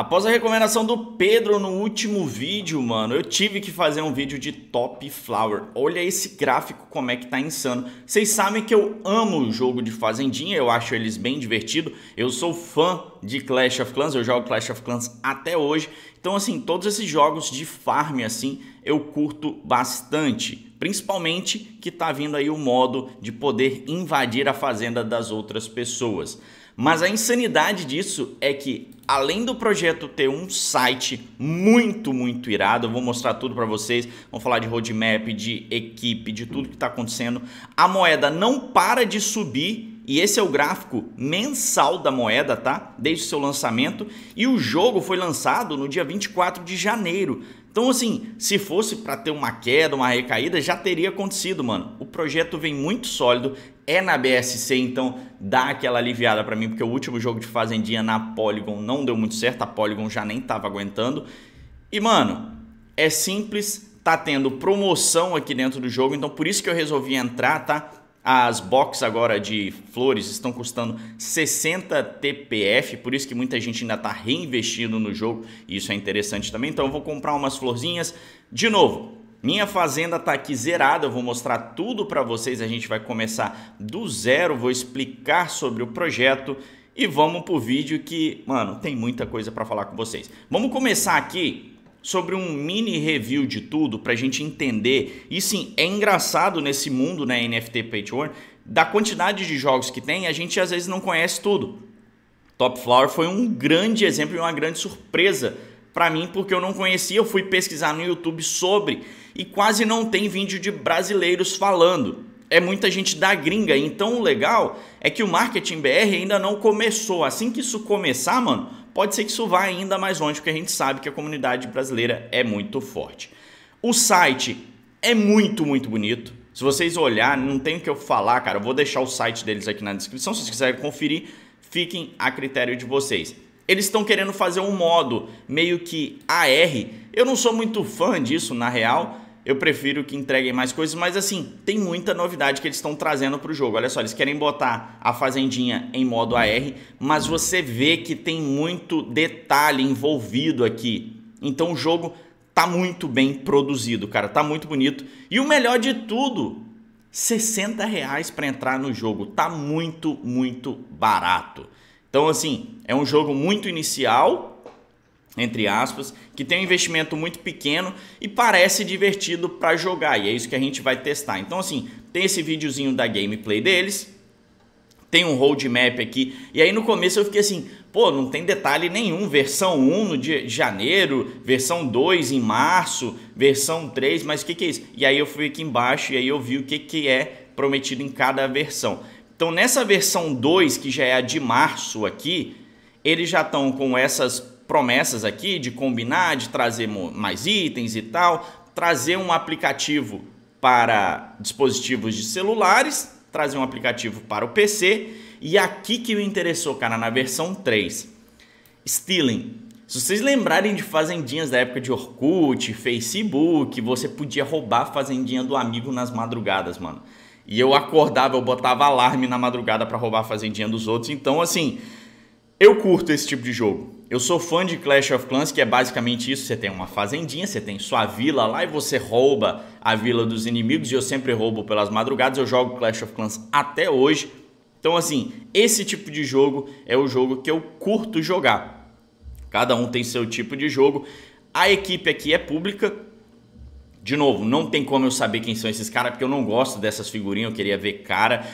Após a recomendação do Pedro no último vídeo, mano, eu tive que fazer um vídeo de Top Flower. Olha esse gráfico como é que tá insano. Vocês sabem que eu amo o jogo de fazendinha, eu acho eles bem divertido. Eu sou fã de Clash of Clans, eu jogo Clash of Clans até hoje. Então assim, todos esses jogos de farm assim, eu curto bastante principalmente que está vindo aí o modo de poder invadir a fazenda das outras pessoas. Mas a insanidade disso é que, além do projeto ter um site muito, muito irado, eu vou mostrar tudo para vocês, vamos falar de roadmap, de equipe, de tudo que está acontecendo, a moeda não para de subir. E esse é o gráfico mensal da moeda, tá? Desde o seu lançamento. E o jogo foi lançado no dia 24 de janeiro. Então, assim, se fosse para ter uma queda, uma recaída, já teria acontecido, mano. O projeto vem muito sólido, é na BSC, então dá aquela aliviada para mim, porque o último jogo de Fazendinha na Polygon não deu muito certo, a Polygon já nem tava aguentando. E, mano, é simples, tá tendo promoção aqui dentro do jogo, então por isso que eu resolvi entrar, tá? As box agora de flores estão custando 60 TPF, por isso que muita gente ainda está reinvestindo no jogo, e isso é interessante também. Então eu vou comprar umas florzinhas. De novo, minha fazenda está aqui zerada, eu vou mostrar tudo para vocês, a gente vai começar do zero, vou explicar sobre o projeto e vamos pro vídeo que, mano, tem muita coisa para falar com vocês. Vamos começar aqui sobre um mini review de tudo para a gente entender. E sim, é engraçado nesse mundo, né, NFT Patreon, da quantidade de jogos que tem, a gente às vezes não conhece tudo. Top Flower foi um grande exemplo e uma grande surpresa para mim porque eu não conhecia, eu fui pesquisar no YouTube sobre e quase não tem vídeo de brasileiros falando. É muita gente da gringa, então o legal é que o marketing BR ainda não começou. Assim que isso começar, mano, Pode ser que isso vá ainda mais longe, porque a gente sabe que a comunidade brasileira é muito forte. O site é muito, muito bonito. Se vocês olharem, não tem o que eu falar, cara. Eu vou deixar o site deles aqui na descrição. Se vocês quiserem conferir, fiquem a critério de vocês. Eles estão querendo fazer um modo meio que AR. Eu não sou muito fã disso, na real eu prefiro que entreguem mais coisas, mas assim, tem muita novidade que eles estão trazendo para o jogo. Olha só, eles querem botar a Fazendinha em modo AR, mas você vê que tem muito detalhe envolvido aqui. Então o jogo tá muito bem produzido, cara, tá muito bonito. E o melhor de tudo, 60 reais para entrar no jogo, tá muito, muito barato. Então assim, é um jogo muito inicial, entre aspas, que tem um investimento muito pequeno e parece divertido para jogar, e é isso que a gente vai testar. Então assim, tem esse videozinho da gameplay deles, tem um roadmap aqui. E aí no começo eu fiquei assim, pô, não tem detalhe nenhum. Versão 1 no dia de janeiro, versão 2 em março, versão 3, mas o que, que é isso? E aí eu fui aqui embaixo e aí eu vi o que, que é prometido em cada versão. Então nessa versão 2, que já é a de março aqui, eles já estão com essas promessas aqui de combinar, de trazer mais itens e tal, trazer um aplicativo para dispositivos de celulares, trazer um aplicativo para o PC. E aqui que me interessou, cara, na versão 3. Stealing. Se vocês lembrarem de fazendinhas da época de Orkut, Facebook, você podia roubar a fazendinha do amigo nas madrugadas, mano. E eu acordava, eu botava alarme na madrugada para roubar a fazendinha dos outros. Então, assim, eu curto esse tipo de jogo. Eu sou fã de Clash of Clans, que é basicamente isso: você tem uma fazendinha, você tem sua vila lá e você rouba a vila dos inimigos. E eu sempre roubo pelas madrugadas, eu jogo Clash of Clans até hoje. Então, assim, esse tipo de jogo é o jogo que eu curto jogar. Cada um tem seu tipo de jogo. A equipe aqui é pública. De novo, não tem como eu saber quem são esses caras, porque eu não gosto dessas figurinhas, eu queria ver cara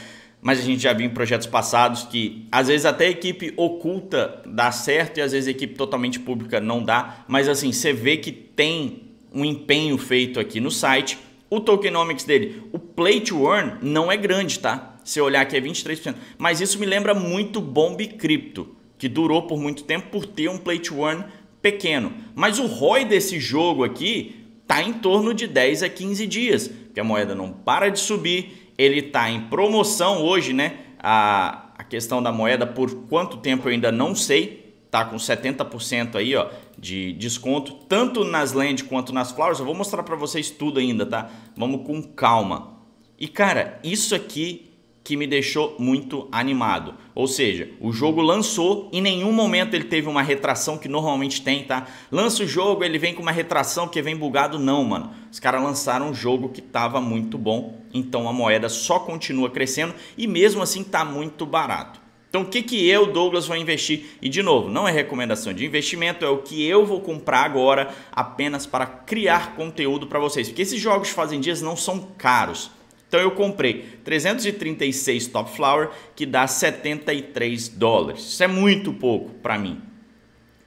mas a gente já viu em projetos passados que às vezes até a equipe oculta dá certo e às vezes a equipe totalmente pública não dá, mas assim, você vê que tem um empenho feito aqui no site. O tokenomics dele, o play to earn não é grande, tá? Se olhar que é 23%, mas isso me lembra muito Bomb Crypto, que durou por muito tempo por ter um play to earn pequeno. Mas o ROI desse jogo aqui tá em torno de 10 a 15 dias, que a moeda não para de subir ele está em promoção hoje, né? A, a questão da moeda, por quanto tempo eu ainda não sei, tá com 70% aí, ó, de desconto, tanto nas land quanto nas flowers. Eu vou mostrar para vocês tudo ainda, tá? Vamos com calma. E cara, isso aqui que me deixou muito animado. Ou seja, o jogo lançou, em nenhum momento ele teve uma retração que normalmente tem, tá? Lança o jogo, ele vem com uma retração que vem bugado, não, mano. Os caras lançaram um jogo que tava muito bom, então a moeda só continua crescendo e mesmo assim tá muito barato. Então o que, que eu, Douglas, vou investir? E de novo, não é recomendação de investimento, é o que eu vou comprar agora apenas para criar conteúdo para vocês. Porque esses jogos fazem dias não são caros. Então eu comprei 336 Top Flower, que dá 73 dólares. Isso é muito pouco para mim.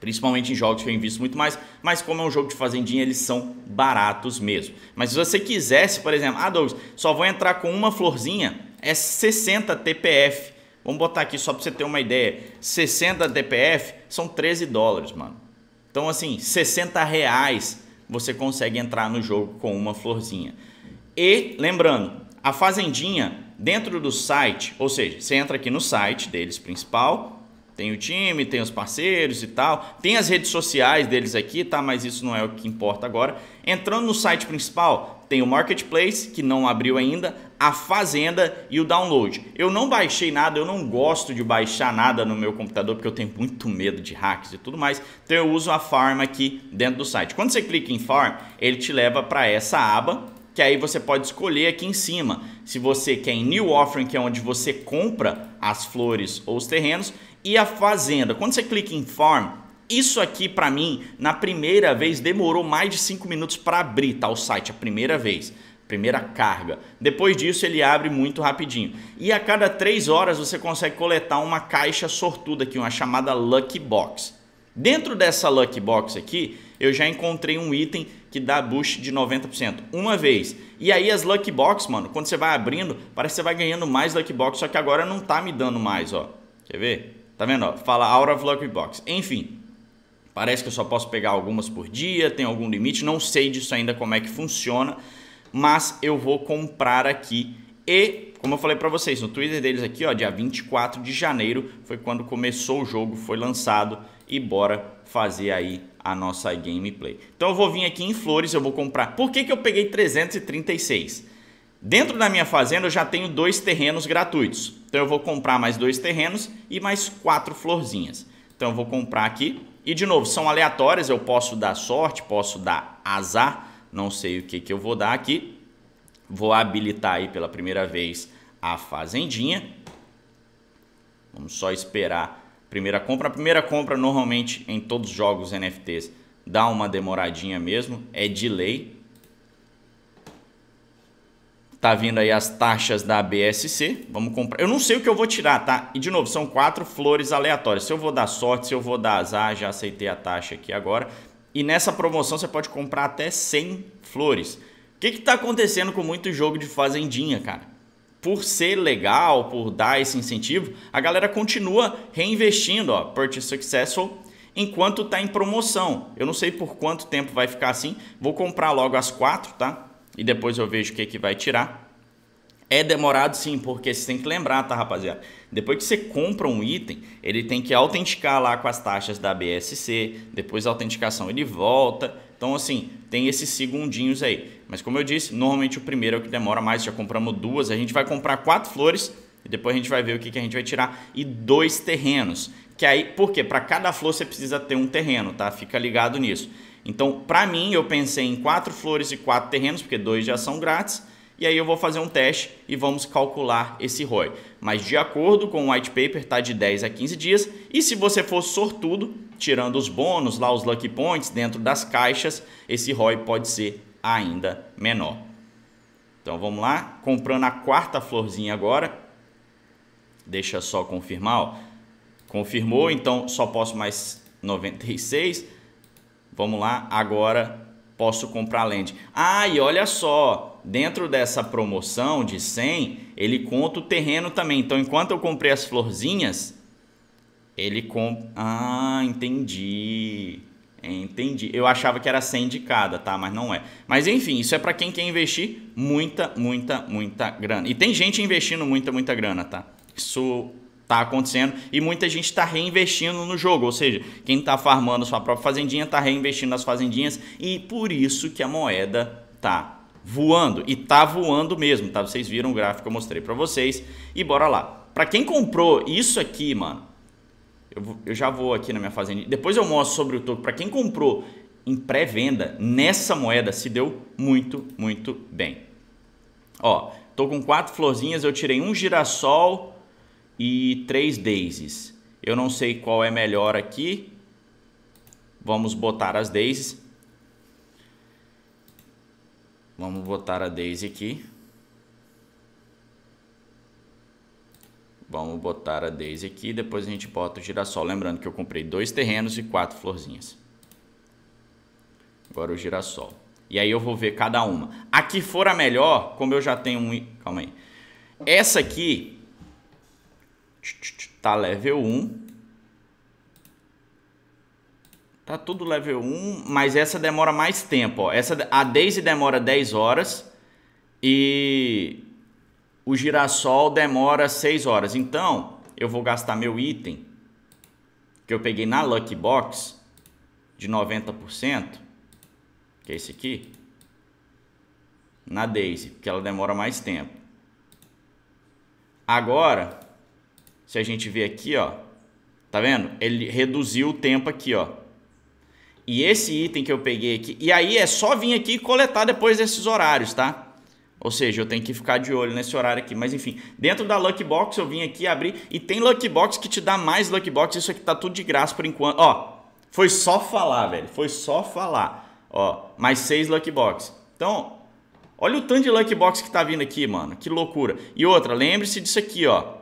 Principalmente em jogos que eu invisto muito mais, mas como é um jogo de fazendinha, eles são baratos mesmo. Mas se você quisesse, por exemplo, ah Douglas, só vou entrar com uma florzinha, é 60 TPF. Vamos botar aqui só para você ter uma ideia. 60 TPF são 13 dólares, mano. Então assim, 60 reais você consegue entrar no jogo com uma florzinha. E lembrando, a Fazendinha dentro do site, ou seja, você entra aqui no site deles principal, tem o time, tem os parceiros e tal, tem as redes sociais deles aqui, tá? Mas isso não é o que importa agora. Entrando no site principal, tem o marketplace que não abriu ainda, a fazenda e o download. Eu não baixei nada, eu não gosto de baixar nada no meu computador porque eu tenho muito medo de hacks e tudo mais. Então eu uso a farm aqui dentro do site. Quando você clica em farm, ele te leva para essa aba que aí você pode escolher aqui em cima se você quer em New Offering, que é onde você compra as flores ou os terrenos, e a fazenda. Quando você clica em Farm, isso aqui para mim, na primeira vez, demorou mais de 5 minutos para abrir tá, o site, a primeira vez. Primeira carga. Depois disso, ele abre muito rapidinho. E a cada 3 horas você consegue coletar uma caixa sortuda aqui, uma chamada Lucky Box. Dentro dessa Lucky Box aqui, eu já encontrei um item que dá boost de 90%. Uma vez. E aí as Lucky Box, mano, quando você vai abrindo, parece que você vai ganhando mais Lucky Box, só que agora não tá me dando mais, ó. Quer ver? Tá vendo, ó? Fala Out of Lucky Box. Enfim, parece que eu só posso pegar algumas por dia, tem algum limite, não sei disso ainda como é que funciona, mas eu vou comprar aqui e como eu falei para vocês, no Twitter deles aqui, ó, dia 24 de janeiro foi quando começou o jogo, foi lançado e bora fazer aí a nossa gameplay. Então eu vou vir aqui em flores, eu vou comprar. Por que, que eu peguei 336? Dentro da minha fazenda eu já tenho dois terrenos gratuitos. Então eu vou comprar mais dois terrenos e mais quatro florzinhas. Então eu vou comprar aqui. E de novo, são aleatórias, eu posso dar sorte, posso dar azar, não sei o que, que eu vou dar aqui. Vou habilitar aí pela primeira vez a fazendinha. Vamos só esperar primeira compra. A primeira compra normalmente em todos os jogos NFTs dá uma demoradinha mesmo, é delay. Tá vindo aí as taxas da BSC. Vamos comprar. Eu não sei o que eu vou tirar, tá? E de novo, são quatro flores aleatórias. Se eu vou dar sorte, se eu vou dar azar, já aceitei a taxa aqui agora. E nessa promoção você pode comprar até 100 flores. O que está acontecendo com muito jogo de fazendinha, cara? por ser legal, por dar esse incentivo, a galera continua reinvestindo, ó, Purchase Successful, enquanto está em promoção. Eu não sei por quanto tempo vai ficar assim, vou comprar logo as quatro, tá? E depois eu vejo o que, que vai tirar. É demorado sim, porque você tem que lembrar, tá, rapaziada? Depois que você compra um item, ele tem que autenticar lá com as taxas da BSC, depois a autenticação ele volta. Então, assim, tem esses segundinhos aí. Mas como eu disse, normalmente o primeiro é o que demora mais, já compramos duas. A gente vai comprar quatro flores e depois a gente vai ver o que, que a gente vai tirar. E dois terrenos. Que aí, por quê? Para cada flor você precisa ter um terreno, tá? Fica ligado nisso. Então, para mim, eu pensei em quatro flores e quatro terrenos, porque dois já são grátis. E aí eu vou fazer um teste e vamos calcular esse ROI. Mas de acordo com o white paper, tá de 10 a 15 dias. E se você for sortudo, tirando os bônus lá, os lucky points dentro das caixas, esse ROI pode ser ainda menor. Então vamos lá, comprando a quarta florzinha agora. Deixa só confirmar, ó. confirmou, então só posso mais 96. Vamos lá, agora posso comprar além Ah, e olha só, dentro dessa promoção de 100, ele conta o terreno também. Então enquanto eu comprei as florzinhas, ele com... Ah, entendi. Entendi. Eu achava que era 100 indicada, tá? Mas não é. Mas enfim, isso é para quem quer investir muita, muita, muita grana. E tem gente investindo muita, muita grana, tá? Isso tá acontecendo e muita gente está reinvestindo no jogo, ou seja, quem está farmando sua própria fazendinha está reinvestindo nas fazendinhas e por isso que a moeda tá voando e tá voando mesmo, tá? Vocês viram o gráfico que eu mostrei para vocês e bora lá. Para quem comprou isso aqui, mano, eu, eu já vou aqui na minha fazenda. Depois eu mostro sobre o token. Para quem comprou em pré-venda, nessa moeda se deu muito, muito bem. Ó, tô com quatro florzinhas, eu tirei um girassol e três daisies. Eu não sei qual é melhor aqui. Vamos botar as daisies. Vamos botar a daisy aqui. Vamos botar a Daisy aqui, depois a gente bota o girassol. Lembrando que eu comprei dois terrenos e quatro florzinhas. Agora o girassol. E aí eu vou ver cada uma. A que for a melhor, como eu já tenho um... Calma aí. Essa aqui... Tá level 1. Tá tudo level 1, mas essa demora mais tempo. Ó. Essa, a Daisy demora 10 horas. E o girassol demora 6 horas. Então, eu vou gastar meu item que eu peguei na Lucky Box de 90%, que é esse aqui, na Daisy, porque ela demora mais tempo. Agora, se a gente ver aqui, ó, tá vendo? Ele reduziu o tempo aqui, ó. E esse item que eu peguei aqui, e aí é só vir aqui e coletar depois desses horários, tá? Ou seja, eu tenho que ficar de olho nesse horário aqui. Mas enfim, dentro da Lucky Box eu vim aqui abrir e tem Lucky Box que te dá mais Lucky Box. Isso aqui tá tudo de graça por enquanto. Ó, foi só falar, velho. Foi só falar. Ó, mais seis Lucky Box. Então, olha o tanto de Lucky Box que tá vindo aqui, mano. Que loucura. E outra, lembre-se disso aqui, ó.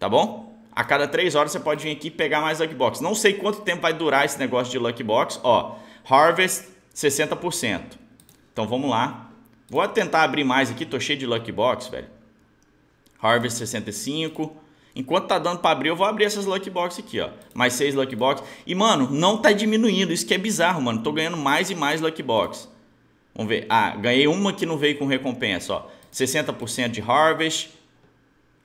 Tá bom? A cada três horas você pode vir aqui e pegar mais Lucky Box. Não sei quanto tempo vai durar esse negócio de Lucky Box. Ó, Harvest 60%. Então vamos lá. Vou tentar abrir mais aqui, tô cheio de Lucky Box, velho. Harvest 65. Enquanto tá dando para abrir, eu vou abrir essas Lucky Box aqui, ó. Mais seis Lucky Box. E, mano, não tá diminuindo. Isso que é bizarro, mano. Tô ganhando mais e mais Lucky Box. Vamos ver. Ah, ganhei uma que não veio com recompensa, ó. 60% de Harvest.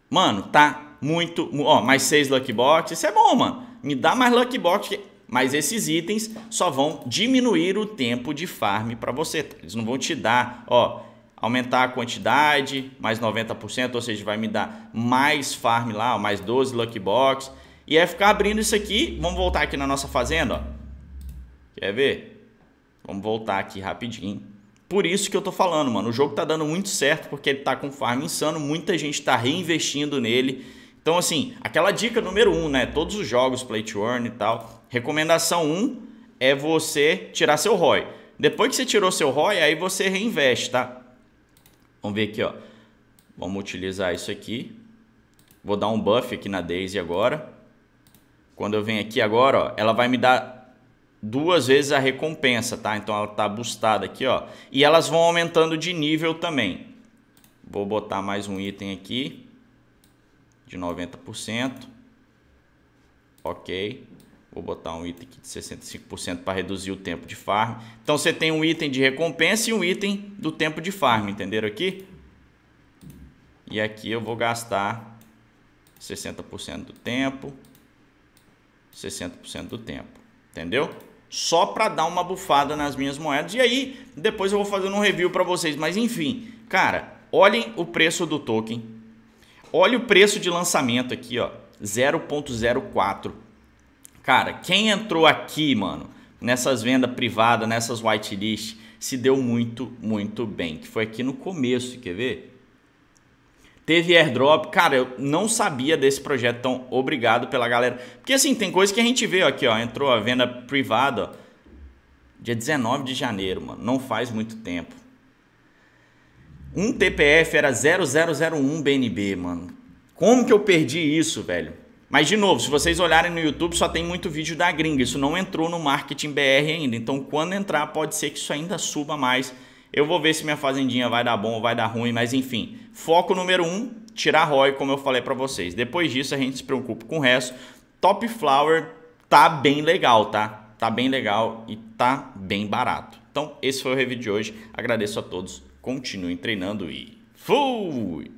Mano, tá muito... Ó, mais seis Lucky Box. Isso é bom, mano. Me dá mais Lucky Box, mas esses itens só vão diminuir o tempo de farm para você. Tá? Eles não vão te dar, ó, aumentar a quantidade mais 90%, ou seja, vai me dar mais farm lá, mais 12 lucky box. E é ficar abrindo isso aqui. Vamos voltar aqui na nossa fazenda, ó. Quer ver? Vamos voltar aqui rapidinho. Por isso que eu tô falando, mano. O jogo tá dando muito certo porque ele tá com farm insano, muita gente tá reinvestindo nele. Então, assim, aquela dica número um, né? Todos os jogos, play to earn e tal. Recomendação um é você tirar seu ROI. Depois que você tirou seu ROI, aí você reinveste, tá? Vamos ver aqui, ó. Vamos utilizar isso aqui. Vou dar um buff aqui na Daisy agora. Quando eu venho aqui agora, ó, ela vai me dar duas vezes a recompensa, tá? Então ela tá boostada aqui, ó. E elas vão aumentando de nível também. Vou botar mais um item aqui de 90%. Ok. Vou botar um item aqui de 65% para reduzir o tempo de farm. Então você tem um item de recompensa e um item do tempo de farm, entenderam aqui? E aqui eu vou gastar 60% do tempo, 60% do tempo, entendeu? Só para dar uma bufada nas minhas moedas. E aí, depois eu vou fazer um review para vocês. Mas enfim, cara, olhem o preço do token Olha o preço de lançamento aqui, ó, 0.04. Cara, quem entrou aqui, mano, nessas vendas privadas, nessas whitelist, se deu muito, muito bem. Que foi aqui no começo, quer ver? Teve airdrop, cara, eu não sabia desse projeto, então obrigado pela galera. Porque assim, tem coisa que a gente vê aqui, ó, entrou a venda privada, ó, dia 19 de janeiro, mano, não faz muito tempo. Um TPF era 0001 BNB, mano. Como que eu perdi isso, velho? Mas de novo, se vocês olharem no YouTube, só tem muito vídeo da gringa. Isso não entrou no marketing BR ainda. Então, quando entrar, pode ser que isso ainda suba mais. Eu vou ver se minha fazendinha vai dar bom ou vai dar ruim, mas enfim. Foco número um, tirar ROI, como eu falei para vocês. Depois disso, a gente se preocupa com o resto. Top Flower tá bem legal, tá? Tá bem legal e tá bem barato. Então, esse foi o review de hoje. Agradeço a todos continuem treinando e fui!